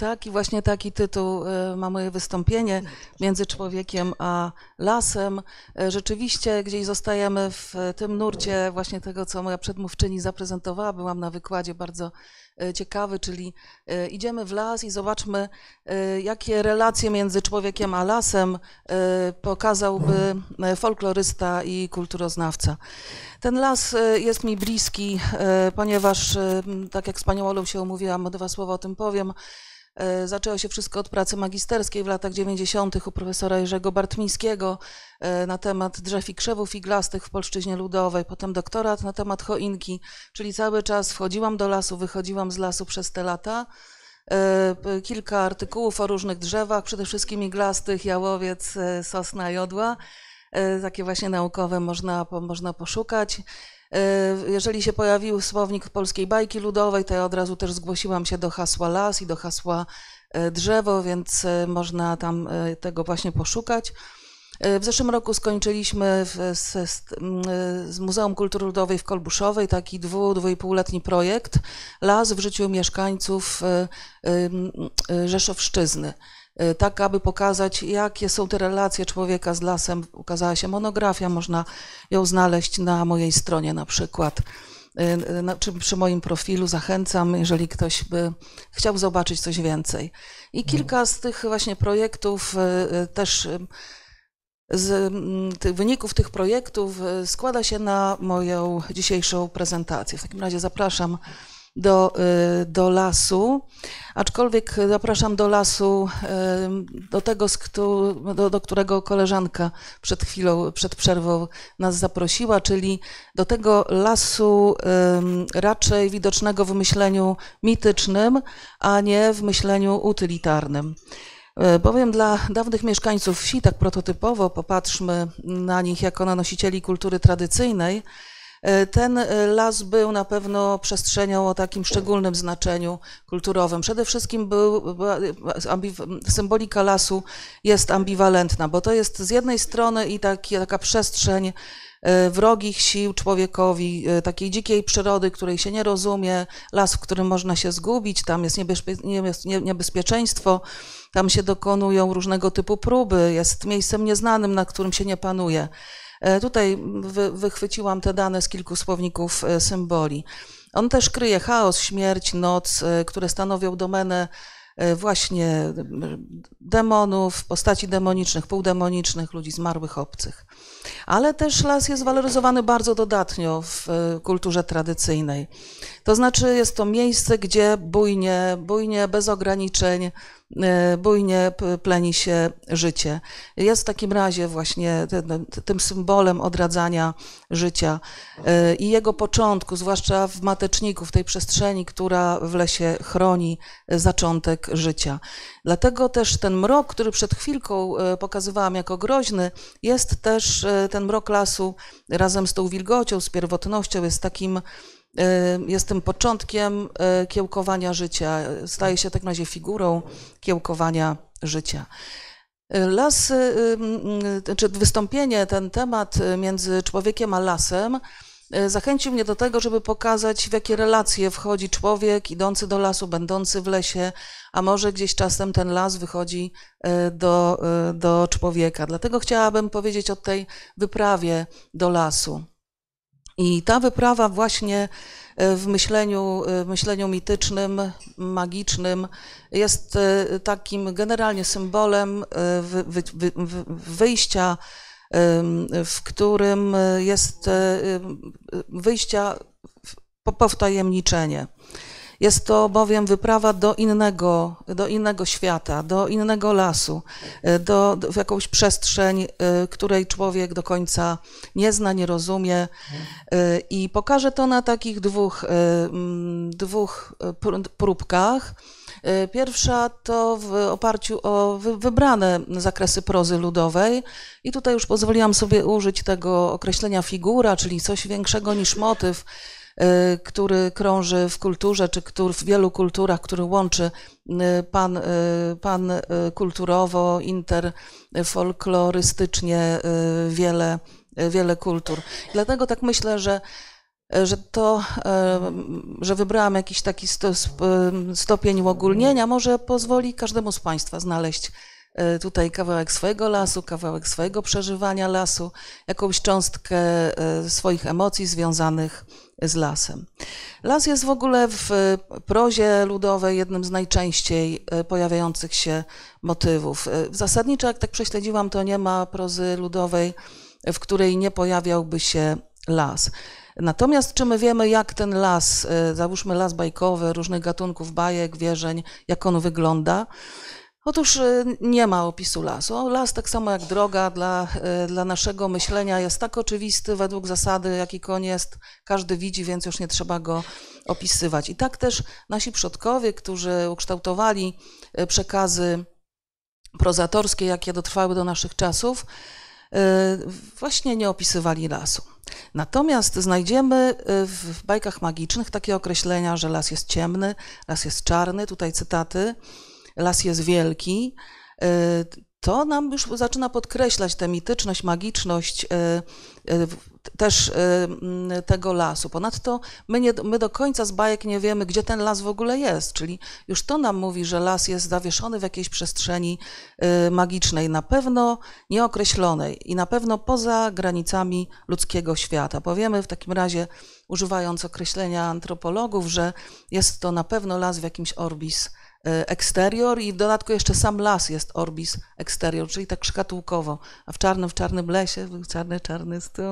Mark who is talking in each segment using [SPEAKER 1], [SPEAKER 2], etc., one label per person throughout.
[SPEAKER 1] Tak i właśnie taki tytuł e, ma moje wystąpienie między człowiekiem a lasem. E, rzeczywiście gdzieś zostajemy w e, tym nurcie właśnie tego, co moja przedmówczyni zaprezentowała. Byłam na wykładzie bardzo ciekawy, czyli idziemy w las i zobaczmy, jakie relacje między człowiekiem a lasem pokazałby folklorysta i kulturoznawca. Ten las jest mi bliski, ponieważ, tak jak z panią Olą się umówiłam, dwa słowa o tym powiem, E, zaczęło się wszystko od pracy magisterskiej w latach 90. u profesora Jerzego Bartmińskiego e, na temat drzew i krzewów iglastych w polszczyźnie ludowej, potem doktorat na temat choinki, czyli cały czas wchodziłam do lasu, wychodziłam z lasu przez te lata. E, kilka artykułów o różnych drzewach, przede wszystkim iglastych, jałowiec, sosna, jodła. Takie właśnie naukowe można, można poszukać. Y, jeżeli się pojawił słownik polskiej bajki ludowej, to ja od razu też zgłosiłam się do hasła las i do hasła y, drzewo, więc y, można tam tego właśnie poszukać. W zeszłym roku skończyliśmy w, z, z, Muzeum Kultury Ludowej w Kolbuszowej taki dwu, dwójpółletni projekt Las w życiu mieszkańców Rzeszowszczyzny. Y, tak aby pokazać, jakie są te relacje człowieka z lasem. Ukazała się monografia, można ją znaleźć na mojej stronie na przykład. Y, y, na, czy przy moim profilu zachęcam, jeżeli ktoś by chciał zobaczyć coś więcej. I kilka z tych właśnie projektów też z mm, tych wyników tych projektów składa się na moją dzisiejszą prezentację. W takim razie zapraszam do, y, do lasu. Aczkolwiek zapraszam do lasu, y, do tego, do, do którego koleżanka przed chwilą, przed przerwą nas zaprosiła, czyli do tego lasu y, raczej widocznego w myśleniu mitycznym, a nie w myśleniu utylitarnym. Bowiem dla dawnych mieszkańców wsi, tak prototypowo popatrzmy na nich jako na nosicieli kultury tradycyjnej, E, ten e, las był na pewno przestrzenią o takim szczególnym znaczeniu kulturowym. Przede wszystkim był, e, symbolika lasu jest ambiwalentna, bo to jest z jednej strony i taki, taka przestrzeń wrogich sił człowiekowi, takiej dzikiej przyrody, której się nie rozumie, las, w którym można się zgubić, tam jest niebezpieczeństwo, tam się dokonują różnego typu próby, jest miejscem nieznanym, na którym się nie panuje. E, tutaj wy, wychwyciłam te dane z kilku słowników e, symboli. On też kryje chaos, śmierć, noc, e, które stanowią domenę właśnie demonów, postaci demonicznych, półdemonicznych, ludzi zmarłych, obcych ale też las jest waloryzowany bardzo dodatnio w e, kulturze tradycyjnej. To znaczy jest to miejsce, gdzie bujnie, bujnie bez ograniczeń, e, bujnie pleni się życie. Jest w takim razie właśnie tym symbolem odradzania życia e, i jego początku, zwłaszcza w mateczniku, w tej przestrzeni, która w lesie chroni zaczątek życia. Dlatego też ten mrok, który przed chwilką e, pokazywałam jako groźny, jest też e, ten mrok lasu razem z tą wilgocią, z pierwotnością, jest takim e, jest tym początkiem kiełkowania życia. Staje się tak na razie figurą kiełkowania życia. Las, czy wystąpienie, ten temat między człowiekiem a lasem E, zachęcił mnie do tego, żeby pokazać, w jakie relacje wchodzi człowiek idący do lasu, będący w lesie, a może gdzieś czasem ten las wychodzi e, do, e, do człowieka. Dlatego chciałabym powiedzieć o tej wyprawie do lasu. I ta wyprawa właśnie w myśleniu, w myśleniu mitycznym, magicznym jest takim generalnie symbolem wyjścia w którym jest e, wyjścia powtajemniczenie. Jest to bowiem wyprawa do innego, do innego świata, do innego lasu, e, do, do, w jakąś przestrzeń, e, której człowiek do końca nie zna, nie rozumie. I pokażę to na takich dwóch, dwóch próbkach. Y, pierwsza to w oparciu o wybrane zakresy prozy ludowej i tutaj już pozwoliłam sobie użyć tego określenia figura, czyli coś większego niż motyw, y, który krąży w kulturze, czy który w wielu kulturach, który łączy y, pan, pan kulturowo, interfolklorystycznie wiele, wiele kultur. Dlatego tak myślę, że E, że to, e, że wybrałam jakiś taki e, stopień uogólnienia, może pozwoli każdemu z Państwa znaleźć tutaj kawałek swojego lasu, kawałek swojego przeżywania lasu, jakąś cząstkę swoich emocji związanych z lasem. Las jest w ogóle w prozie ludowej jednym z najczęściej pojawiających się motywów. Zasadniczo, jak tak prześledziłam, to nie ma prozy ludowej, w której nie pojawiałby się las. Natomiast czy my wiemy, jak ten las, y, załóżmy las bajkowy, różnych gatunków bajek, wierzeń, jak on wygląda? Otóż y, nie ma opisu lasu. Las, tak samo jak droga dla, y, dla naszego myślenia, jest tak oczywisty według zasady, jaki koń jest, każdy widzi, więc już nie trzeba go opisywać. I tak też nasi przodkowie, którzy ukształtowali przekazy prozatorskie, jakie dotrwały do naszych czasów, Y, właśnie nie opisywali lasu. Natomiast znajdziemy y, w bajkach magicznych takie określenia, że las jest ciemny, las jest czarny, tutaj cytaty, las jest wielki. Y, to nam już zaczyna podkreślać tę mityczność, magiczność e, e, też e, tego lasu. Ponadto my, nie, my do końca z bajek nie wiemy, gdzie ten las w ogóle jest, czyli już to nam mówi, że las jest zawieszony w jakiejś przestrzeni magicznej, na pewno nieokreślonej i na pewno poza granicami ludzkiego świata. Powiemy w takim razie, używając określenia antropologów, że jest to na pewno las w jakimś orbis E, eksterior i w dodatku jeszcze sam las jest orbis eksterior, czyli tak szkatułkowo. A w czarnym, w czarnym lesie był czarny, czarny stół,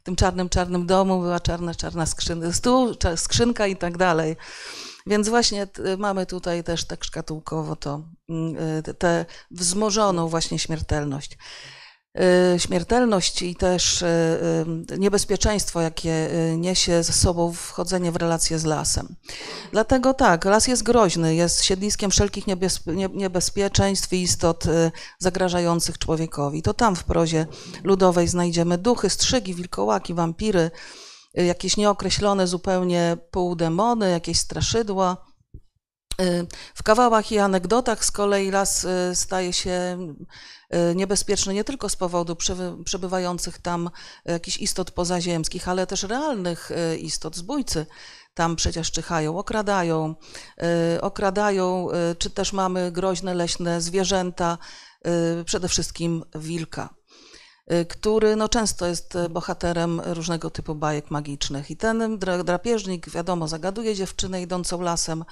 [SPEAKER 1] w tym czarnym, czarnym domu była czarna, czarna skrzynka, stół, skrzynka i tak dalej. Więc właśnie mamy tutaj też tak szkatułkowo to, mm, e, tę wzmożoną właśnie śmiertelność. Y, śmiertelność i też y, y, niebezpieczeństwo, jakie niesie ze sobą wchodzenie w relacje z lasem. Dlatego tak, las jest groźny, jest siedliskiem wszelkich niebezpieczeństw i istot zagrażających człowiekowi. To tam w prozie ludowej znajdziemy duchy, strzygi, wilkołaki, wampiry, jakieś nieokreślone zupełnie półdemony, jakieś straszydła w kawałach i anegdotach z kolei las y, staje się y, niebezpieczny nie tylko z powodu przebywających tam jakichś istot pozaziemskich, ale też realnych y, istot, zbójcy tam przecież czyhają, okradają, okradają, czy też mamy groźne leśne zwierzęta, przede wszystkim wilka który no, często jest bohaterem różnego typu bajek magicznych. I ten drapieżnik, wiadomo, zagaduje dziewczynę idącą lasem,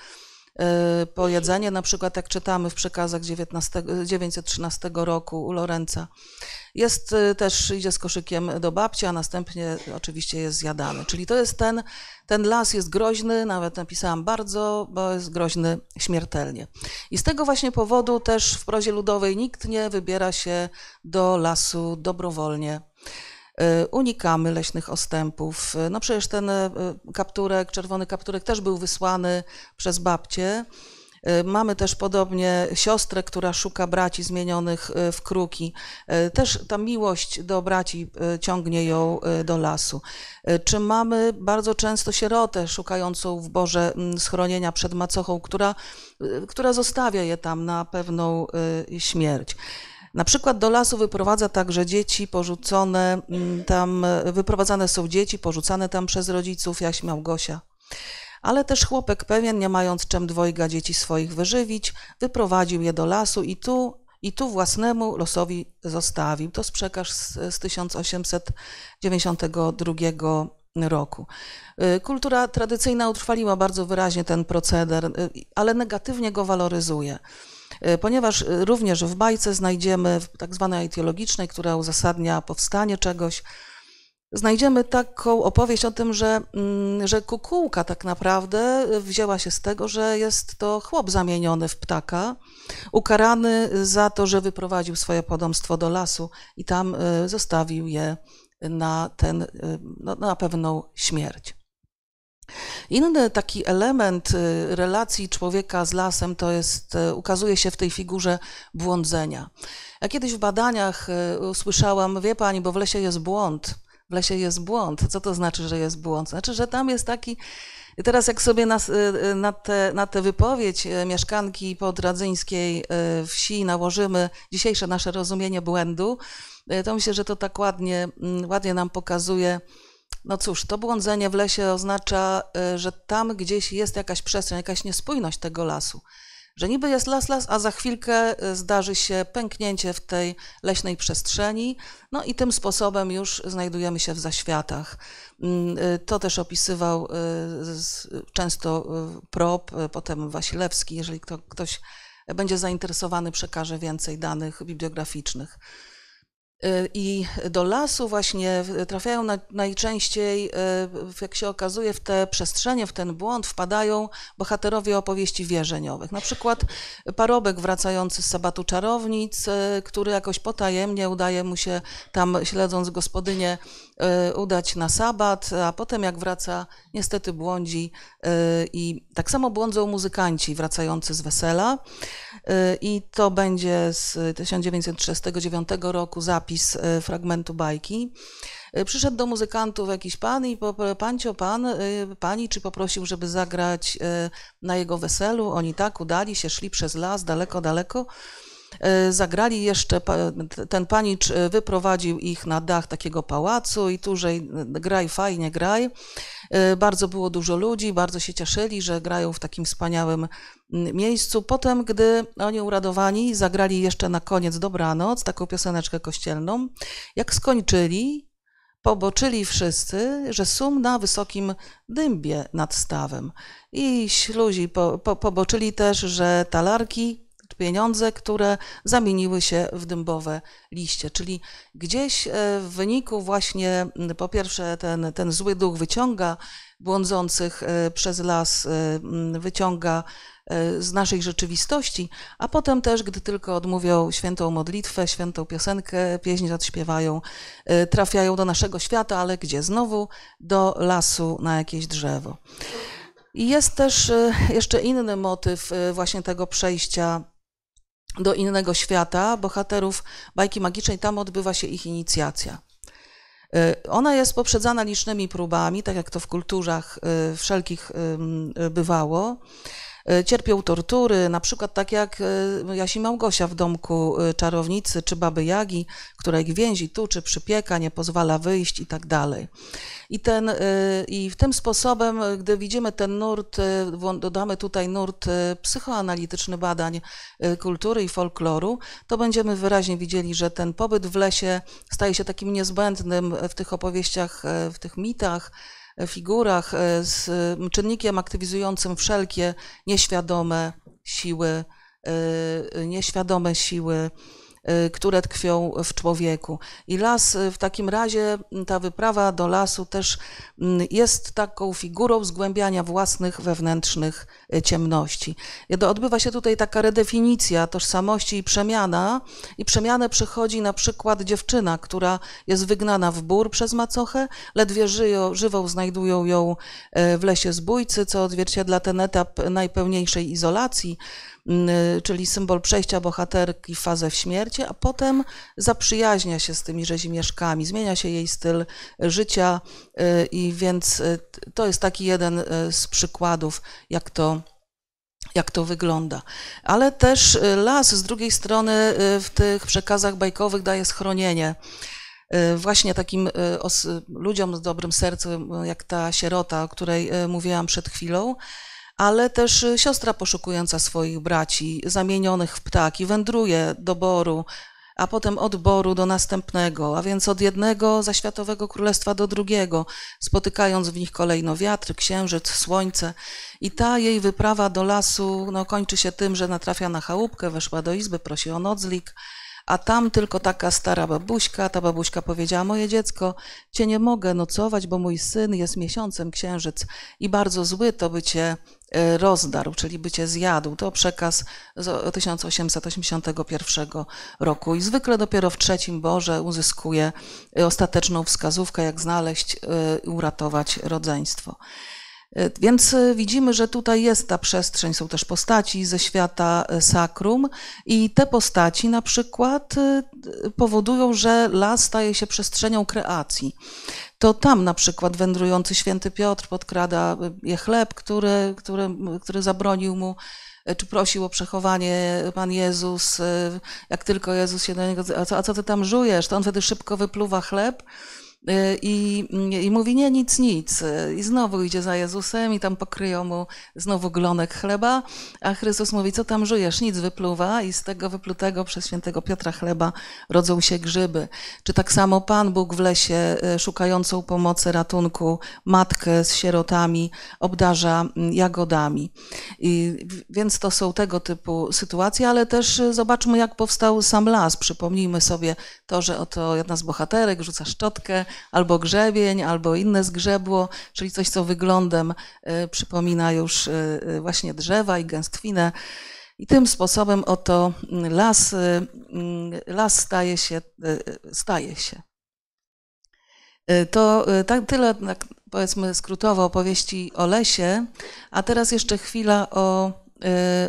[SPEAKER 1] E, pojedzenie. Na przykład, jak czytamy w przekazach 19, 913 roku u Lorenza, jest e, też, idzie z koszykiem do babci, a następnie oczywiście jest zjadany. Czyli to jest ten, ten las jest groźny, nawet napisałam bardzo, bo jest groźny śmiertelnie. I z tego właśnie powodu też w prozie ludowej nikt nie wybiera się do lasu dobrowolnie. Y, unikamy leśnych ostępów. No przecież ten y, kapturek, czerwony kapturek też był wysłany przez babcię. Y, mamy też podobnie siostrę, która szuka braci zmienionych w kruki. Też ta miłość do braci ciągnie ją do lasu. Czy mamy bardzo często sierotę szukającą w Boże mm, schronienia przed macochą, która, która zostawia je tam na pewną śmierć. Na przykład do lasu wyprowadza także dzieci porzucone mm, tam, e, wyprowadzane są dzieci porzucane tam przez rodziców, jaś Małgosia. Ale też chłopek pewien, nie mając czym dwojga dzieci swoich wyżywić, wyprowadził je do lasu i tu i tu własnemu losowi zostawił. To jest przekaz z 1892 roku. Y, kultura tradycyjna utrwaliła bardzo wyraźnie ten proceder, y, ale negatywnie go waloryzuje. E, ponieważ e, również w bajce znajdziemy, w tak zwanej etiologicznej, która uzasadnia powstanie czegoś, znajdziemy taką opowieść o tym, że, mm, że kukułka tak naprawdę wzięła się z tego, że jest to chłop zamieniony w ptaka, ukarany za to, że wyprowadził swoje podomstwo do lasu i tam e, zostawił je na, ten, no, na pewną śmierć. Inny taki element y, relacji człowieka z lasem to jest, y, ukazuje się w tej figurze błądzenia. Ja kiedyś w badaniach y, usłyszałam, wie pani, bo w lesie jest błąd. W lesie jest błąd. Co to znaczy, że jest błąd? Znaczy, że tam jest taki. Teraz, jak sobie na, na, tę na te wypowiedź mieszkanki podradzyńskiej wsi nałożymy dzisiejsze nasze rozumienie błędu, to myślę, że to tak ładnie, mm, ładnie nam pokazuje no cóż, to błądzenie w lesie oznacza, y, że tam gdzieś jest jakaś przestrzeń, jakaś niespójność tego lasu. Że niby jest las, las, a za chwilkę y, zdarzy się pęknięcie w tej leśnej przestrzeni, no i tym sposobem już znajdujemy się w zaświatach. Mm, y, to też opisywał często Prop, potem Wasilewski, jeżeli ktoś będzie zainteresowany, przekaże więcej danych bibliograficznych. Y, i do lasu właśnie trafiają najczęściej, y, jak się okazuje, w te przestrzenie, w ten błąd wpadają bohaterowie opowieści wierzeniowych. Na przykład parobek wracający z sabatu czarownic, y, który jakoś potajemnie udaje mu się tam, śledząc gospodynię, Y, udać na sabat, a potem jak wraca, niestety błądzi y, i tak samo błądzą muzykanci wracający z wesela. Y, I to będzie z 1939 roku zapis fragmentu bajki. Przyszedł do muzykantów jakiś pan i pancio pan, pani czy poprosił, żeby zagrać na jego weselu. Oni tak udali się, szli przez las, daleko, daleko. E, zagrali jeszcze, ten panicz e, wyprowadził ich na dach takiego pałacu i tużej e, graj fajnie, graj. Bardzo było dużo ludzi, bardzo się cieszyli, że grają w takim wspaniałym mm, miejscu. Potem, gdy oni uradowani zagrali jeszcze na koniec Dobranoc, taką pioseneczkę kościelną, jak skończyli, poboczyli wszyscy, że sum na wysokim dymbie nad stawem. I śluzi po, po, poboczyli też, że talarki pieniądze, które zamieniły się w dębowe liście. Czyli gdzieś e, w wyniku właśnie po pierwsze ten, ten zły duch wyciąga błądzących e, przez las, e, wyciąga z naszej rzeczywistości, a potem też, gdy tylko odmówią świętą modlitwę, świętą piosenkę, pieśń odśpiewają, trafiają do naszego świata, ale gdzie? Znowu do lasu na jakieś drzewo. I jest też jeszcze inny motyw właśnie tego przejścia do innego świata bohaterów bajki magicznej, tam odbywa się ich inicjacja. Y, ona jest poprzedzana licznymi próbami, tak jak to w kulturach y, wszelkich bywało. E, cierpią tortury, na przykład tak jak e, Jasi Małgosia w domku e, czarownicy czy Baby Jagi, która ich więzi, tuczy, przypieka, nie pozwala wyjść i tak dalej. I, ten, I w tym sposobem, gdy widzimy ten nurt, dodamy tutaj nurt psychoanalityczny badań kultury i folkloru, to będziemy wyraźnie widzieli, że ten pobyt w lesie staje się takim niezbędnym w tych opowieściach, w tych mitach, figurach e, z czynnikiem aktywizującym wszelkie nieświadome siły, e, e, nieświadome siły Y, które tkwią w człowieku. I las y, w takim razie, ta wyprawa do lasu też jest taką figurą zgłębiania własnych wewnętrznych y, ciemności. Odbywa się tutaj taka redefinicja tożsamości i przemiana, i przemianę przychodzi na przykład dziewczyna, która jest wygnana w bór przez macochę, ledwie żyją, żywą znajdują ją w lesie zbójcy, co odzwierciedla ten etap najpełniejszej izolacji. Mm, y, czyli symbol przejścia bohaterki w fazę w śmierci, a potem zaprzyjaźnia się z tymi rzezimieszkami, zmienia się jej styl życia y, i więc y, to jest taki jeden z przykładów, jak to jak to wygląda. Ale też las z drugiej strony w tych przekazach bajkowych daje schronienie właśnie takim ludziom z dobrym sercem, jak ta sierota, o której mówiłam przed chwilą ale też y, siostra poszukująca swoich braci, zamienionych w ptaki, wędruje do boru, a potem od boru do następnego, a więc od jednego zaświatowego królestwa do drugiego, spotykając w nich kolejno wiatr, księżyc, słońce. I ta jej wyprawa do lasu no, kończy się tym, że natrafia na chałupkę, weszła do izby, prosi o noclik, a tam tylko taka stara babuśka, ta babuśka powiedziała, moje dziecko, cię nie mogę nocować, bo mój syn jest miesiącem księżyc i bardzo zły to by cię E, rozdarł, czyli bycie zjadł. To przekaz z 1881 roku. I zwykle dopiero w trzecim Boże uzyskuje e, ostateczną wskazówkę, jak znaleźć e, i uratować rodzeństwo. Więc y, widzimy, że tutaj jest ta przestrzeń, są też postaci ze świata y, sakrum i te postaci na przykład y, powodują, że las staje się przestrzenią kreacji. To tam na przykład wędrujący święty Piotr podkrada je chleb, który, który, który zabronił mu czy prosił o przechowanie Pan Jezus, jak tylko Jezus się do niego, a co, a co ty tam żujesz? To on wtedy szybko wypluwa chleb Y, I, I mówi, nie, nic, nic. I znowu idzie za Jezusem i tam pokryją mu znowu glonek chleba, a Chrystus mówi, co tam żyjesz? Nic wypluwa i z tego wyplutego przez świętego Piotra chleba rodzą się grzyby. Czy tak samo Pan Bóg w lesie y, szukającą pomocy, ratunku matkę z sierotami obdarza mm, jagodami. I, więc to są tego typu sytuacje, ale też y, zobaczmy, jak powstał sam las. Przypomnijmy sobie to, że oto jedna z bohaterek rzuca szczotkę, albo grzebień, albo inne zgrzebło, czyli coś, co wyglądem e, przypomina już e, e, właśnie drzewa i gęstwinę. I tym sposobem oto mm, las, mm, las staje się, staje się. To tak, tyle, tak powiedzmy skrótowo, opowieści o lesie, a teraz jeszcze chwila o,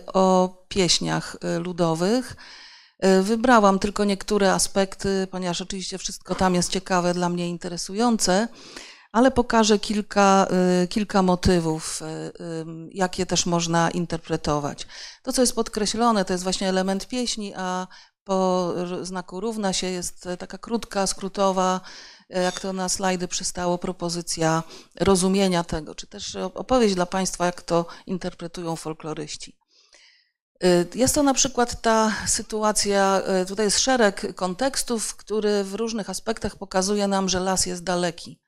[SPEAKER 1] o pieśniach ludowych. E, wybrałam tylko niektóre aspekty, ponieważ oczywiście wszystko tam jest ciekawe, dla mnie interesujące, ale pokażę kilka, e, kilka motywów, e, jakie też można interpretować. To, co jest podkreślone, to jest właśnie element pieśni, a po znaku równa się jest taka krótka, skrótowa, jak to na slajdy przystało, propozycja rozumienia tego, czy też opowieść dla Państwa, jak to interpretują folkloryści. Y, jest to na przykład ta sytuacja, y, tutaj jest szereg kontekstów, który w różnych aspektach pokazuje nam, że las jest daleki.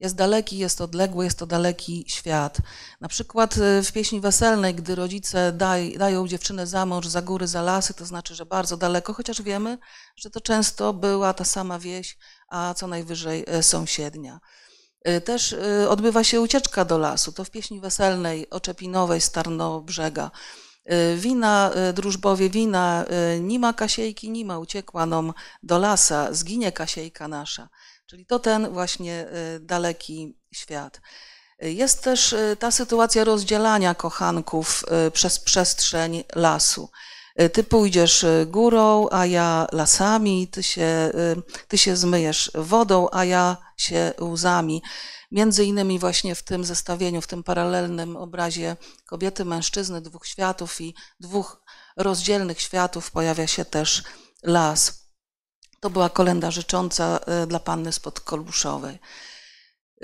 [SPEAKER 1] Jest daleki, jest odległy, jest to daleki świat. Na przykład y, w pieśni weselnej, gdy rodzice daj, dają dziewczynę za mąż, za góry, za lasy, to znaczy, że bardzo daleko, chociaż wiemy, że to często była ta sama wieś, a co najwyżej sąsiednia. Też odbywa się ucieczka do lasu, to w pieśni weselnej Oczepinowej z Tarnobrzega. brzega. Y, wina y, drużbowie, wina, y, nima Kasiejki, nima, uciekła nam do lasa, zginie Kasiejka nasza. Czyli to ten właśnie daleki świat. Jest też ta sytuacja rozdzielania kochanków przez przestrzeń lasu. Y, ty pójdziesz y, górą, a ja lasami, ty się, y, ty się zmyjesz wodą, a ja się łzami. Między innymi właśnie w tym zestawieniu, w tym paralelnym obrazie kobiety, mężczyzny, dwóch światów i dwóch rozdzielnych światów pojawia się też las. To była kolenda życząca dla panny spod Koluszowej.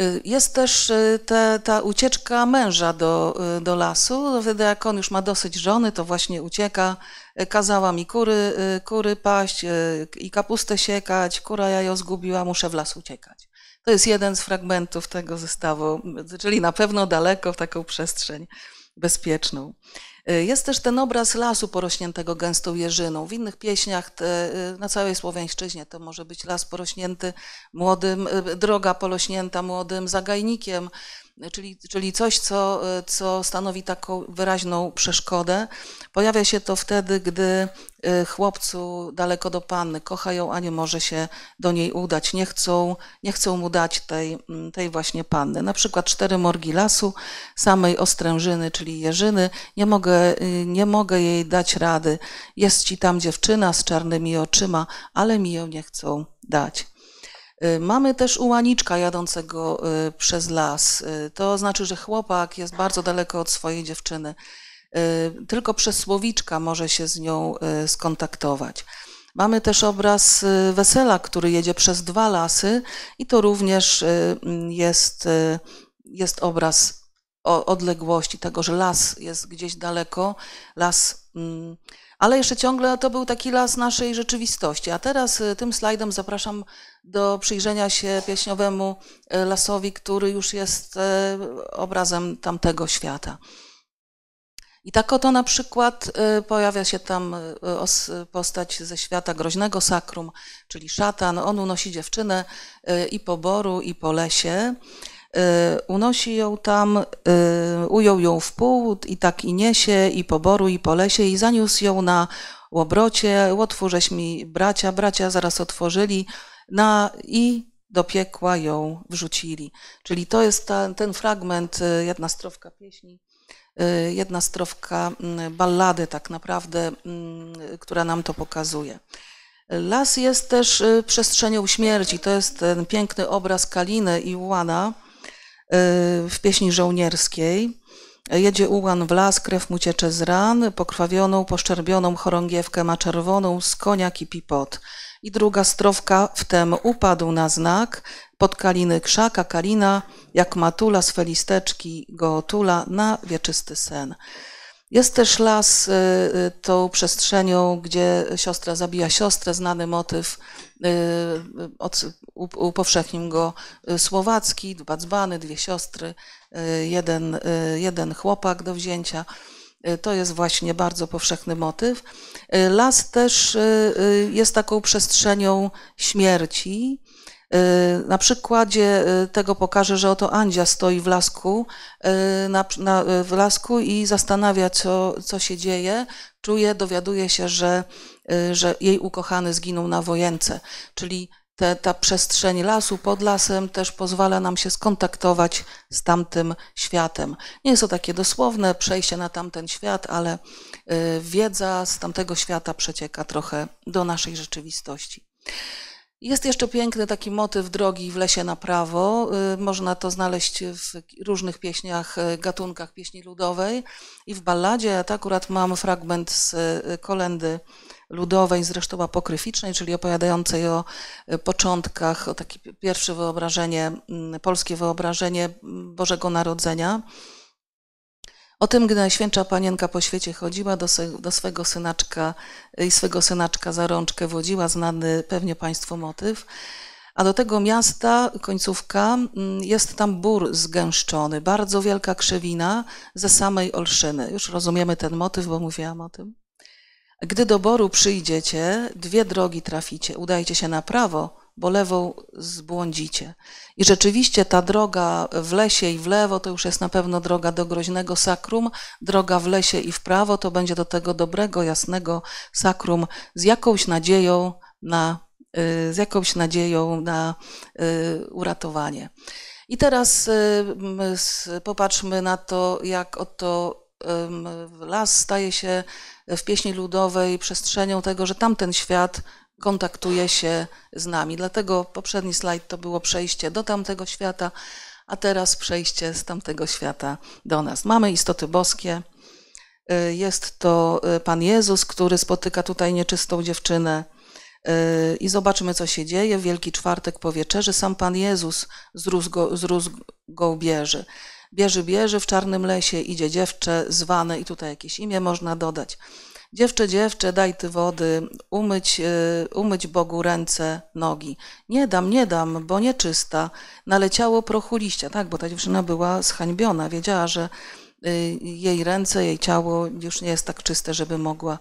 [SPEAKER 1] Y, jest też y, ta ucieczka męża do, y, do lasu. No, wtedy jak on już ma dosyć żony, to właśnie ucieka. Kazała mi kury, kury paść i kapustę siekać. Kura ja ją zgubiła, muszę w las uciekać. To jest jeden z fragmentów tego zestawu, czyli na pewno daleko w taką przestrzeń bezpieczną. Y, jest też ten obraz lasu porośniętego gęstą jeżyną. W innych pieśniach te, y, na całej Słowiańszczyźnie to może być las porośnięty młodym, y, droga porośnięta młodym zagajnikiem, czyli, czyli coś, co, co stanowi taką wyraźną przeszkodę. Pojawia się to wtedy, gdy y, chłopcu daleko do panny, kocha ją, a nie może się do niej udać. Nie chcą, nie chcą mu dać tej, mm, tej właśnie panny. Na przykład cztery morgi lasu, samej ostrężyny, czyli jeżyny. Nie mogę, y, nie mogę jej dać rady. Jest ci tam dziewczyna z czarnymi oczyma, ale mi ją nie chcą dać. Y, mamy też ułaniczka jadącego y, przez las. Y, to znaczy, że chłopak jest bardzo daleko od swojej dziewczyny. Tylko przez słowiczka może się z nią skontaktować. Mamy też obraz wesela, który jedzie przez dwa lasy, i to również mm, jest, jest obraz odległości, tego, że las jest gdzieś daleko, las, mm, ale jeszcze ciągle to był taki las naszej rzeczywistości. A teraz tym slajdem zapraszam do przyjrzenia się pieśniowemu e, lasowi, który już jest e, obrazem tamtego świata. I tak oto na przykład e, pojawia się tam postać ze świata groźnego sakrum, czyli szatan. On unosi dziewczynę i po boru, i po lesie. Unosi ją tam, ujął ją w pół i tak i niesie, i po boru, i po lesie, i zaniósł ją na łobrocie. Łotwórześ mi bracia, bracia zaraz otworzyli, na, i do piekła ją wrzucili. Czyli to jest ta, ten fragment, y, jedna strofka pieśni, y, jedna strofka mm, ballady tak naprawdę, mm, która nam to pokazuje. Las jest też y, przestrzenią śmierci. To jest ten piękny obraz Kaliny i Ułana w pieśni żołnierskiej. Jedzie ułan w las, krew mu ciecze z ran, pokrwawioną, poszczerbioną chorągiewkę ma czerwoną, z konia kipi pot. I druga strofka, wtem upadł na znak, pod kaliny krzaka kalina, jak matula z felisteczki go otula na wieczysty sen. Jest też las y, y, tą przestrzenią, gdzie siostra zabija siostrę, znany motyw, y, upowszechnił go Słowacki, dwa dzbany, dwie siostry, jeden, jeden chłopak do wzięcia. Y, to jest właśnie bardzo powszechny motyw. Y, las też y, jest taką przestrzenią śmierci. Na przykładzie tego pokażę, że oto Andzia stoi w lasku, na, na, w lasku i zastanawia, co, co się dzieje. Czuje, dowiaduje się, że, że jej ukochany zginął na wojence. Czyli te, ta przestrzeń lasu pod lasem też pozwala nam się skontaktować z tamtym światem. Nie jest to takie dosłowne przejście na tamten świat, ale y, wiedza z tamtego świata przecieka trochę do naszej rzeczywistości. Jest jeszcze piękny taki motyw drogi w lesie na prawo. Y, można to znaleźć w różnych pieśniach, y, gatunkach pieśni ludowej i w balladzie. Ja tak akurat mam fragment z y, kolendy ludowej, zresztą apokryficznej, czyli opowiadającej o początkach, o takie pierwsze wyobrażenie, mm, polskie wyobrażenie mm, Bożego Narodzenia. O tym, gdy Najświętsza Panienka po świecie chodziła, do, se, do swego synaczka y, i swego synaczka za rączkę wodziła, znany pewnie Państwu motyw. A do tego miasta, końcówka, mm, jest tam bór zgęszczony, bardzo wielka krzewina ze samej Olszyny. Już rozumiemy ten motyw, bo mówiłam o tym. Gdy do boru przyjdziecie, dwie drogi traficie. Udajcie się na prawo, bo lewą zbłądzicie. I rzeczywiście ta droga w lesie i w lewo to już jest na pewno droga do groźnego sakrum, droga w lesie i w prawo to będzie do tego dobrego, jasnego sakrum z jakąś nadzieją na, y, z jakąś nadzieją na y, uratowanie. I teraz y, popatrzmy na to, jak oto las staje się w pieśni ludowej przestrzenią tego, że tamten świat kontaktuje się z nami. Dlatego poprzedni slajd to było przejście do tamtego świata, a teraz przejście z tamtego świata do nas. Mamy istoty boskie. Y, jest to y, Pan Jezus, który spotyka tutaj nieczystą dziewczynę. Y, I zobaczmy, co się dzieje. W Wielki Czwartek po wieczerzy sam Pan Jezus z rózgą, z rózgą bierze. w czarnym lesie idzie dziewczę zwane i tutaj jakieś imię można dodać. Dziewczę, dziewczę, daj ty wody, umyć, y, umyć Bogu ręce, nogi. Nie dam, nie dam, bo nieczysta. Naleciało prochu liścia, tak, bo ta dziewczyna była zhańbiona, wiedziała, że y, jej ręce, jej ciało już nie jest tak czyste, żeby mogła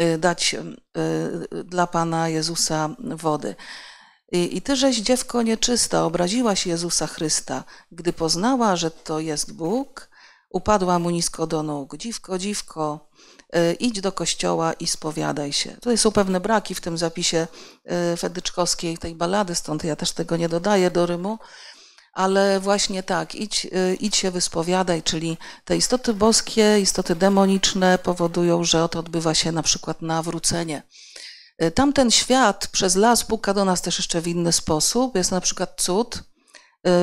[SPEAKER 1] y, dać dla Pana Jezusa wody. I, ty żeś dziewko nieczysta, obraziłaś Jezusa Chrysta, gdy poznała, że to jest Bóg, upadła mu nisko do nóg. Dziwko, dziwko, E, idź do kościoła i spowiadaj się. Tutaj są pewne braki w tym zapisie e, Fedyczkowskiej tej balady, stąd ja też tego nie dodaję do Rymu, ale właśnie tak, idź, e, idź się wyspowiadaj, czyli te istoty boskie, istoty demoniczne powodują, że oto odbywa się na przykład nawrócenie. Tamten świat przez las puka do nas też jeszcze w inny sposób. Jest na przykład cud,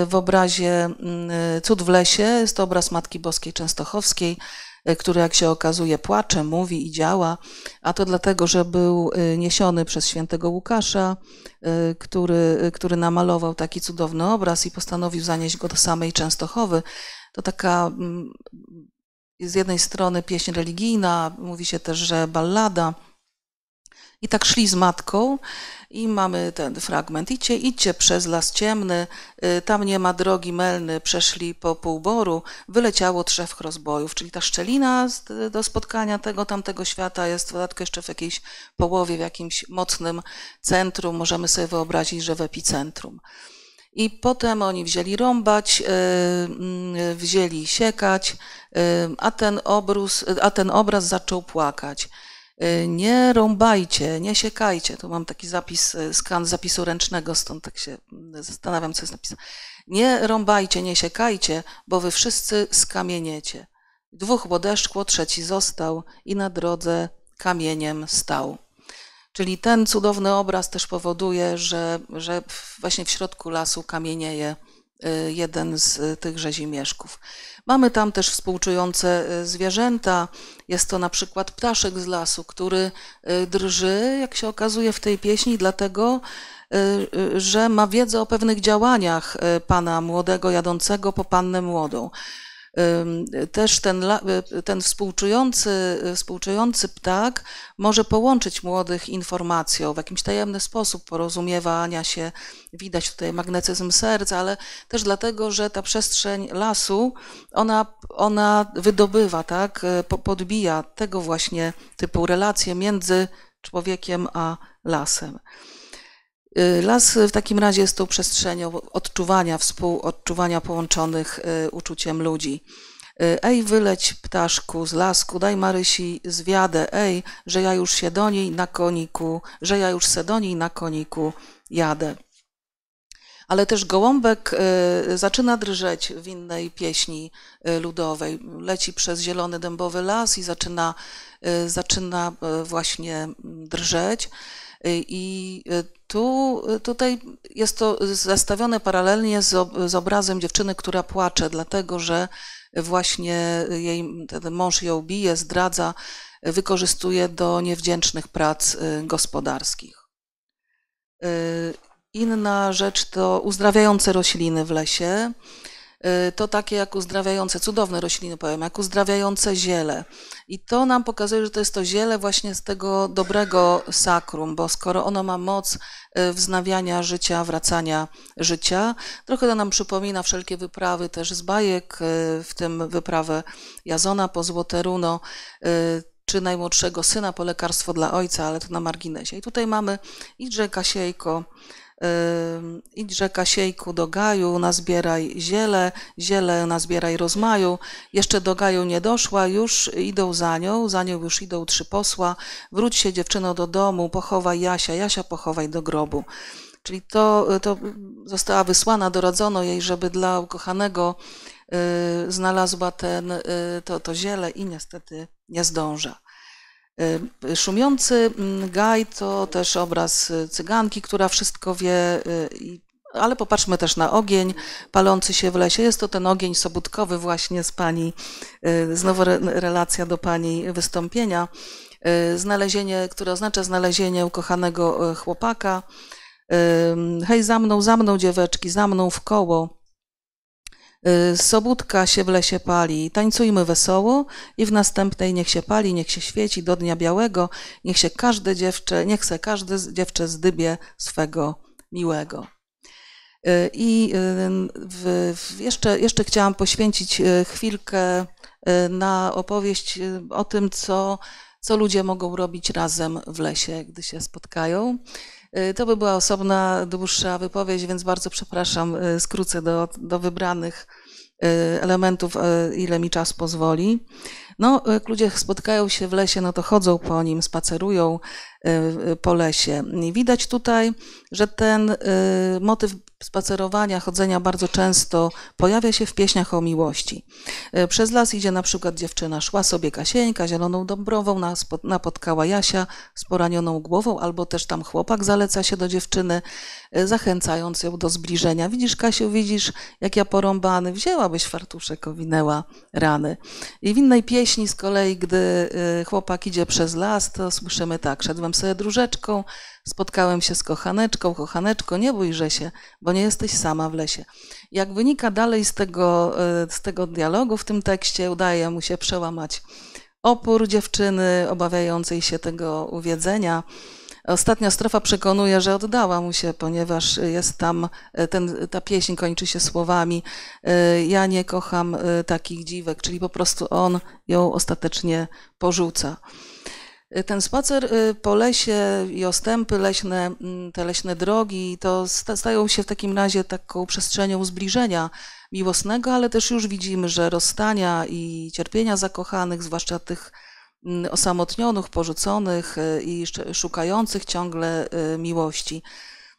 [SPEAKER 1] w obrazie mm, Cud w lesie. Jest to obraz Matki Boskiej Częstochowskiej. E, który jak się okazuje płacze, mówi i działa, a to dlatego, że był e, niesiony przez świętego Łukasza, e, który, który namalował taki cudowny obraz i postanowił zanieść go do samej Częstochowy. To taka mm, z jednej strony pieśń religijna, mówi się też, że ballada, i tak szli z matką i mamy ten fragment. Idźcie, idźcie przez las ciemny, y, tam nie ma drogi melny, przeszli po półboru, wyleciało trzech rozbojów, czyli ta szczelina do spotkania tego, tamtego świata jest w dodatku jeszcze w jakiejś połowie, w jakimś mocnym centrum, możemy sobie wyobrazić, że w epicentrum. I potem oni wzięli rąbać, y, y, wzięli siekać, a ten, a ten obraz zaczął płakać. Y, nie rąbajcie, nie siekajcie. Tu mam taki zapis, y, skan zapisu ręcznego, stąd tak się y, zastanawiam, co jest napisane. Nie rąbajcie, nie siekajcie, bo wy wszyscy skamieniecie. Dwóch podeszkło, trzeci został i na drodze kamieniem stał. Czyli ten cudowny obraz też powoduje, że, że właśnie w środku lasu kamienieje Y, jeden z y, tych rzezimieszków. Mamy tam też współczujące y, zwierzęta. Jest to na przykład ptaszek z lasu, który drży, jak się okazuje w tej pieśni, dlatego, że ma wiedzę o pewnych działaniach pana młodego jadącego po pannę młodą. Też ten, y, ten współczujący, y, współczujący ptak może połączyć młodych informacją w jakiś tajemny sposób porozumiewania się. Widać tutaj magnetyzm serca, ale też dlatego, że ta przestrzeń lasu, ona, ona wydobywa, tak, y, podbija tego właśnie typu relacje między człowiekiem a lasem. Y, las w takim razie jest tą przestrzenią odczuwania, współodczuwania połączonych y, uczuciem ludzi. Y, ej, wyleć ptaszku z lasku, daj Marysi zwiadę, ej, że ja już się do niej na koniku, że ja już se do niej na koniku jadę. Ale też gołąbek zaczyna drżeć w innej pieśni ludowej. Leci przez zielony dębowy las i zaczyna, zaczyna właśnie drżeć. Y, I y, tu, y, tutaj jest to zestawione paralelnie z, z obrazem dziewczyny, która płacze, dlatego że właśnie jej mąż ją bije, zdradza, wykorzystuje do niewdzięcznych prac gospodarskich. Inna rzecz to uzdrawiające rośliny w lesie. Y, to takie jak uzdrawiające, cudowne rośliny powiem, jak uzdrawiające ziele. I to nam pokazuje, że to jest to ziele właśnie z tego dobrego sakrum, bo skoro ono ma moc y, wznawiania życia, wracania życia, trochę to nam przypomina wszelkie wyprawy też z bajek, y, w tym wyprawę Jazona po Złote Runo, czy najmłodszego syna po lekarstwo dla ojca, ale to na marginesie. I tutaj mamy i Kasiejko, Siejko, idź rzeka siejku do gaju, nazbieraj ziele, ziele nazbieraj rozmaju. Jeszcze do gaju nie doszła, już idą za nią, za nią już idą trzy posła. Wróć się dziewczyno do domu, pochowaj Jasia, Jasia pochowaj do grobu. Czyli to, y, to została wysłana, doradzono jej, żeby dla ukochanego y, znalazła ten, y, to, to ziele i niestety nie zdąża. Y, szumiący mm, gaj to też obraz y, cyganki, która wszystko wie, y, ale popatrzmy też na ogień palący się w lesie. Jest to ten ogień sobudkowy właśnie z pani, znowu relacja do pani wystąpienia. Znalezienie, które oznacza znalezienie ukochanego chłopaka. Hej, za mną, za mną dzieweczki, za mną w koło Y, Sobótka się w lesie pali, tańcujmy wesoło i w następnej niech się pali, niech się świeci do dnia białego, niech się każde dziewczę, niech se każde dziewczę zdybie swego miłego. Y, I y, w, w jeszcze, jeszcze chciałam poświęcić chwilkę na opowieść o tym, co, co ludzie mogą robić razem w lesie, gdy się spotkają. Y, to by była osobna, dłuższa wypowiedź, więc bardzo przepraszam, y, skrócę do, do wybranych y, elementów, ile mi czas pozwoli. No, ludzie spotkają się w lesie, no to chodzą po nim, spacerują po lesie. widać tutaj, że ten motyw spacerowania, chodzenia bardzo często pojawia się w pieśniach o miłości. E, przez las idzie na przykład dziewczyna, szła sobie Kasieńka zieloną dąbrową, napotkała Jasia z poranioną głową, albo też tam chłopak zaleca się do dziewczyny, e, zachęcając ją do zbliżenia. Widzisz Kasiu, widzisz jak ja porąbany, wzięłabyś fartuszek, owinęła rany. I w innej pieśni z kolei, gdy e, chłopak idzie przez las, to słyszymy tak, szedłem sobie drużeczką, Spotkałem się z kochaneczką, kochaneczko, nie bójże się, bo nie jesteś sama w lesie. Jak wynika dalej z tego, e, z tego dialogu w tym tekście, udaje mu się przełamać opór dziewczyny obawiającej się tego uwiedzenia. Ostatnia strofa przekonuje, że oddała mu się, ponieważ jest tam, e, ten, ta pieśń kończy się słowami: e, Ja nie kocham takich dziwek, czyli po prostu on ją ostatecznie porzuca. Ten spacer y, po lesie i ostępy leśne, mm, te leśne drogi, to stają się w takim razie taką przestrzenią zbliżenia miłosnego, ale też już widzimy, że rozstania i cierpienia zakochanych, zwłaszcza tych mm, osamotnionych, porzuconych y, i szukających ciągle y, miłości.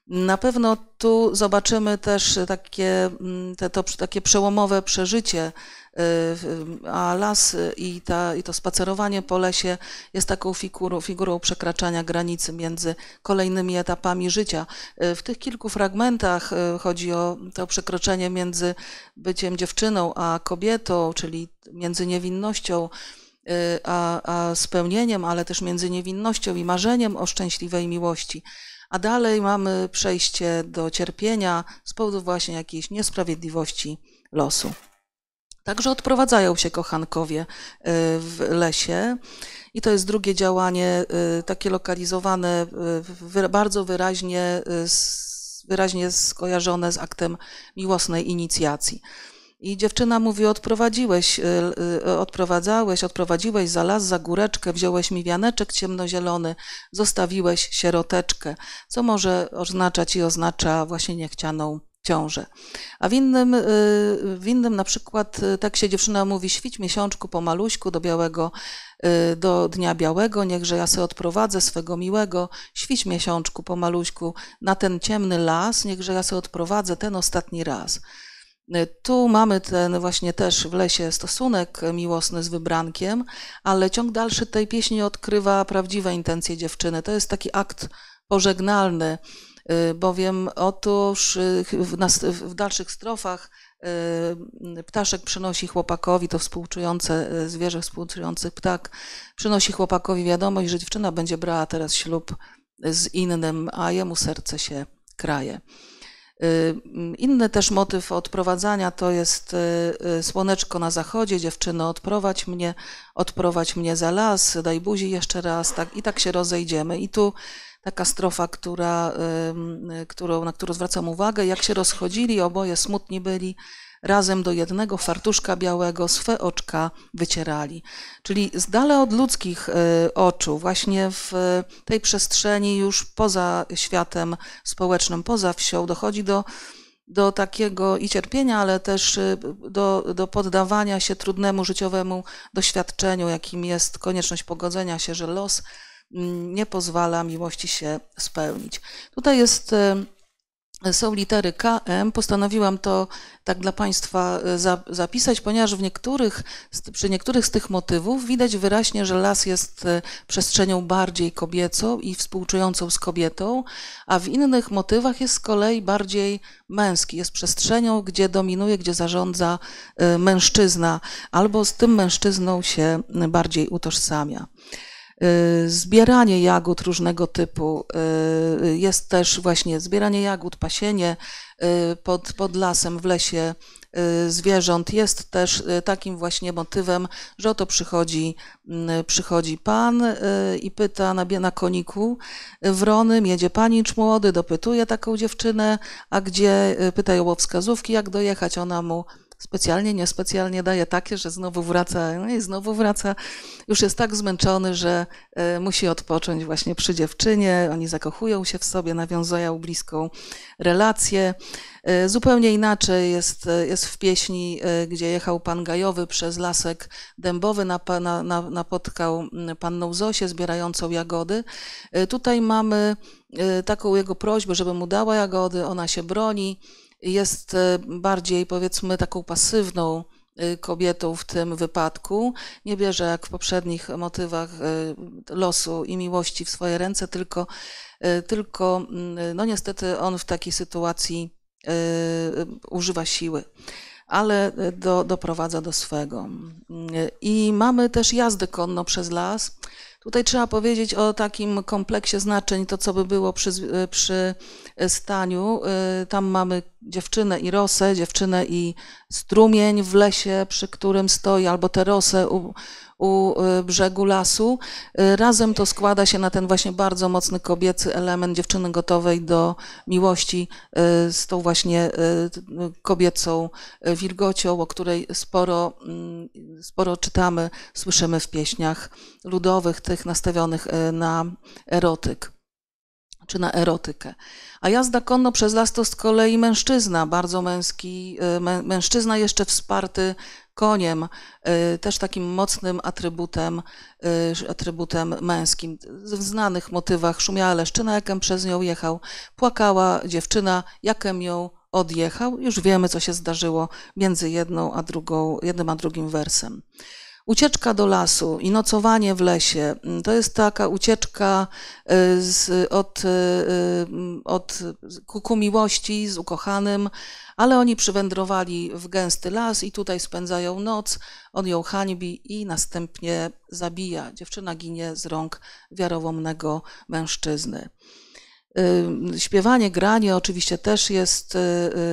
[SPEAKER 1] Na pewno tu zobaczymy też takie, mm, te, to, takie przełomowe przeżycie, y, a las i, ta, i to spacerowanie po lesie jest taką figurą, figurą przekraczania granicy między kolejnymi etapami życia. Y, w tych kilku fragmentach y, chodzi o to przekroczenie między byciem dziewczyną a kobietą, czyli między niewinnością, a, a spełnieniem, ale też między niewinnością i marzeniem o szczęśliwej miłości a dalej mamy przejście do cierpienia z powodu właśnie jakiejś niesprawiedliwości losu. Także odprowadzają się kochankowie y, w lesie. I to jest drugie działanie, y, takie lokalizowane, y, bardzo wyraźnie, wyraźnie skojarzone z aktem miłosnej inicjacji. I dziewczyna mówi, odprowadziłeś, y, y, y, odprowadzałeś, odprowadziłeś za las, za góreczkę, wziąłeś mi wianeczek ciemnozielony, zostawiłeś sieroteczkę, co może oznaczać i oznacza właśnie niechcianą ciążę. A w innym, w innym na przykład tak się dziewczyna mówi, świć miesiączku po maluśku do białego, do dnia białego, niechże ja se odprowadzę swego miłego, świć miesiączku po maluśku na ten ciemny las, niechże ja se odprowadzę ten ostatni raz. Tu mamy ten właśnie też w lesie stosunek miłosny z wybrankiem, ale ciąg dalszy tej pieśni odkrywa prawdziwe intencje dziewczyny. To jest taki akt pożegnalny, y, bowiem otóż y, w, w dalszych strofach y, ptaszek przynosi chłopakowi, to współczujące zwierzę, współczujący ptak, przynosi chłopakowi wiadomość, że dziewczyna będzie brała teraz ślub z innym, a jemu serce się kraje. Y, mm, inny też motyw odprowadzania to jest y, y, słoneczko na zachodzie, dziewczyno, odprowadź mnie, odprowadź mnie za las, daj buzi jeszcze raz, tak i tak się rozejdziemy. I tu taka strofa, która, którą, na którą zwracam uwagę, jak się rozchodzili, oboje smutni byli, razem do jednego fartuszka białego swe oczka wycierali. Czyli z dala od ludzkich e, oczu, właśnie w tej przestrzeni już poza światem społecznym, poza wsią, dochodzi do do takiego i cierpienia, ale też e, do, do poddawania się trudnemu życiowemu doświadczeniu, jakim jest konieczność pogodzenia się, że los mm, nie pozwala miłości się spełnić. Tutaj jest e, są litery KM. Postanowiłam to tak dla Państwa e, zapisać, ponieważ w niektórych, przy niektórych z tych motywów widać wyraźnie, że las jest e, przestrzenią bardziej kobiecą i współczującą z kobietą, a w innych motywach jest z kolei bardziej męski. Jest przestrzenią, gdzie dominuje, gdzie zarządza e, mężczyzna albo z tym mężczyzną się bardziej utożsamia. Y, zbieranie jagód różnego typu. Y, y, jest też właśnie zbieranie jagód, pasienie pod, pod lasem, w lesie zwierząt jest też takim właśnie motywem, że oto przychodzi, mm, przychodzi pan i pyta na, na koniku wrony, miedzie panicz młody, dopytuje taką dziewczynę, a gdzie, pyta ją o wskazówki, jak dojechać, ona mu specjalnie, niespecjalnie daje takie, że znowu wraca no i znowu wraca. Już jest tak zmęczony, że e, musi odpocząć właśnie przy dziewczynie. Oni zakochują się w sobie, nawiązują bliską relację. E, zupełnie inaczej jest, e, jest w pieśni, gdzie jechał pan Gajowy przez Lasek Dębowy, na, na, na, napotkał mm, panną Zosię zbierającą jagody. Tutaj mamy taką jego prośbę, żeby mu dała jagody, ona się broni jest e, bardziej, powiedzmy, taką pasywną e, kobietą w tym wypadku. Nie bierze, jak w poprzednich motywach, e, losu i miłości w swoje ręce, tylko, tylko mm, no niestety on w takiej sytuacji używa siły ale do, doprowadza do swego. Mm, I mamy też jazdę konno przez las, Tutaj trzeba powiedzieć o takim kompleksie znaczeń, to co by było przy, e, przy e, staniu. E, tam mamy dziewczynę i rosę, dziewczynę i strumień w lesie, przy którym stoi, albo terosę u, u y, brzegu lasu. Y, razem to składa się na ten właśnie bardzo mocny kobiecy element dziewczyny gotowej do miłości y, z tą właśnie kobiecą wilgocią, o której sporo, mm, sporo czytamy, słyszymy w pieśniach ludowych, tych nastawionych na erotyk czy na erotykę. A jazda konno przez las to z kolei mężczyzna, bardzo męski, mężczyzna jeszcze wsparty koniem, y, też takim mocnym atrybutem, y, atrybutem męskim. W znanych motywach szumiała leszczyna, jakem przez nią jechał, płakała dziewczyna, jakem ją odjechał. Już wiemy, co się zdarzyło między jedną a drugą, jednym a drugim wersem. Ucieczka do lasu i nocowanie w lesie mm, to jest taka ucieczka y, z, od, y, y, od ku, miłości z ukochanym, ale oni przywędrowali w gęsty las i tutaj spędzają noc. On ją hańbi i następnie zabija. Dziewczyna ginie z rąk wiarowomnego mężczyzny. Śpiewanie, granie oczywiście też jest, y,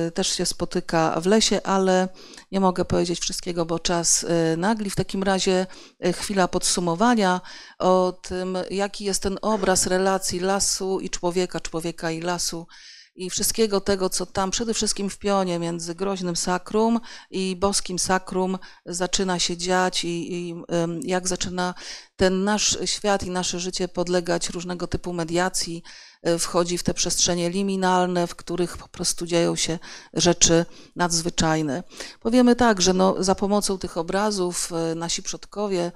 [SPEAKER 1] y, też się spotyka w lesie, ale nie mogę powiedzieć wszystkiego, bo czas y, nagli. W takim razie chwila podsumowania o tym, jaki jest ten obraz relacji lasu i człowieka, człowieka i lasu i wszystkiego tego, co tam, przede wszystkim w pionie między groźnym sakrum i boskim sakrum zaczyna się dziać i, i jak zaczyna ten nasz świat i nasze życie podlegać różnego typu mediacji, Y, wchodzi w te przestrzenie liminalne, w których po prostu dzieją się rzeczy nadzwyczajne. Powiemy tak, że no, za pomocą tych obrazów y, nasi przodkowie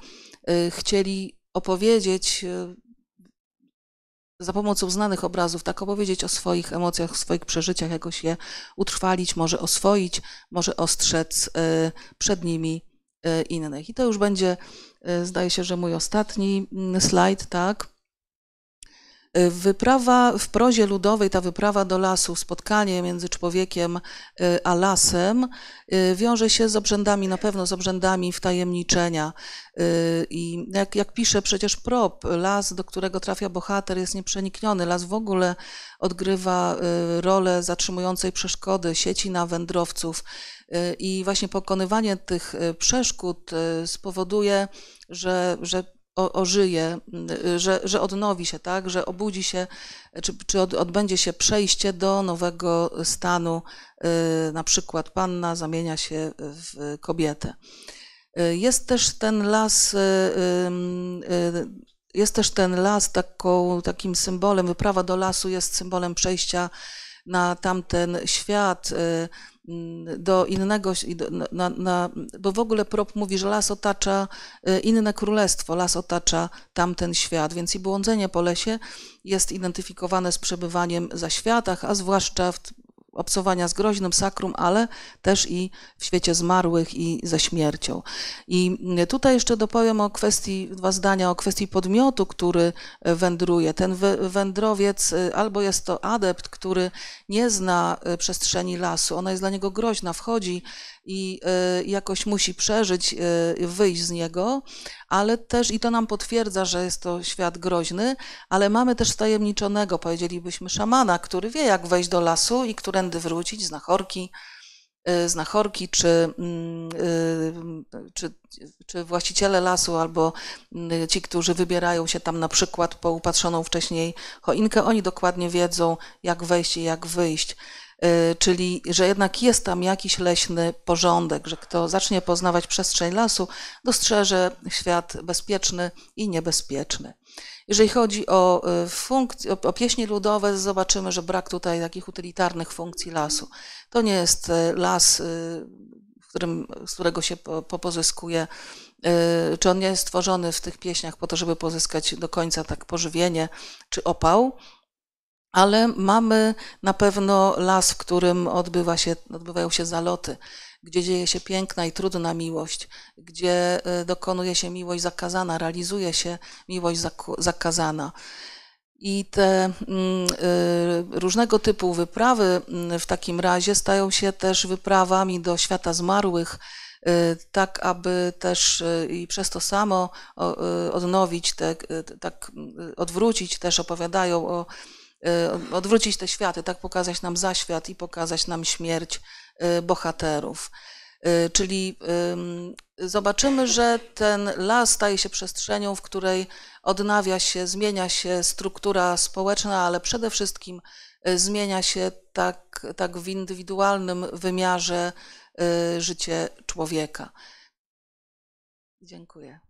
[SPEAKER 1] y, chcieli opowiedzieć za pomocą znanych obrazów, tak opowiedzieć o swoich emocjach, o swoich przeżyciach, jakoś je utrwalić, może oswoić, może ostrzec przed nimi innych. I to już będzie, zdaje się, że mój ostatni mm, slajd, tak? Y, wyprawa w prozie ludowej, ta wyprawa do lasu, spotkanie między człowiekiem y, a lasem y, wiąże się z obrzędami, na pewno z obrzędami wtajemniczenia. I jak, jak pisze przecież prop, las, do którego trafia bohater, jest nieprzenikniony. Las w ogóle odgrywa rolę zatrzymującej przeszkody, sieci na wędrowców. I właśnie pokonywanie tych przeszkód spowoduje, że, że o, ożyje, y, że, że odnowi się, tak, że obudzi się, czy, czy od, odbędzie się przejście do nowego stanu. Y, na przykład panna zamienia się w kobietę. Y, jest też ten las, jest też ten las taką, takim symbolem, wyprawa do lasu jest symbolem przejścia na tamten świat Mm, do innego, na, na, bo w ogóle prop mówi, że las otacza e, inne królestwo, las otacza tamten świat, więc i błądzenie po lesie jest identyfikowane z przebywaniem za światach, a zwłaszcza w obsowania z groźnym sakrum, ale też i w świecie zmarłych i ze śmiercią. I tutaj jeszcze dopowiem o kwestii, dwa zdania o kwestii podmiotu, który wędruje. Ten wędrowiec y, albo jest to adept, który nie zna y, przestrzeni lasu, ona jest dla niego groźna, wchodzi i e, jakoś musi przeżyć, e, wyjść z niego, ale też i to nam potwierdza, że jest to świat groźny, ale mamy też tajemniczonego, powiedzielibyśmy, szamana, który wie, jak wejść do lasu i którędy wrócić, znachorki, e, znachorki czy, mm, czy, czy właściciele lasu, albo mm, ci, którzy wybierają się tam na przykład po upatrzoną wcześniej choinkę, oni dokładnie wiedzą, jak wejść i jak wyjść. Y, czyli że jednak jest tam jakiś leśny porządek, że kto zacznie poznawać przestrzeń lasu, dostrzeże świat bezpieczny i niebezpieczny. Jeżeli chodzi o, y, funkcje, o pieśni ludowe, zobaczymy, że brak tutaj takich utylitarnych funkcji lasu. To nie jest y, las, którym, z którego się popozyskuje, czy on nie jest stworzony w tych pieśniach po to, żeby pozyskać do końca tak pożywienie czy opał, ale mamy na pewno las, w którym odbywa się, odbywają się zaloty, gdzie dzieje się piękna i trudna miłość, gdzie e, dokonuje się miłość zakazana, realizuje się miłość zakazana. I te mm, e, różnego typu wyprawy mm, w takim razie stają się też wyprawami do świata zmarłych, e, tak aby też i przez to samo odnowić, te, tak odwrócić też opowiadają o Y, odwrócić te światy, tak pokazać nam zaświat i pokazać nam śmierć y, bohaterów. Y, czyli zobaczymy, że ten las staje się przestrzenią, w której odnawia się, zmienia się struktura społeczna, ale przede wszystkim zmienia się tak, tak w indywidualnym wymiarze życie człowieka. Dziękuję.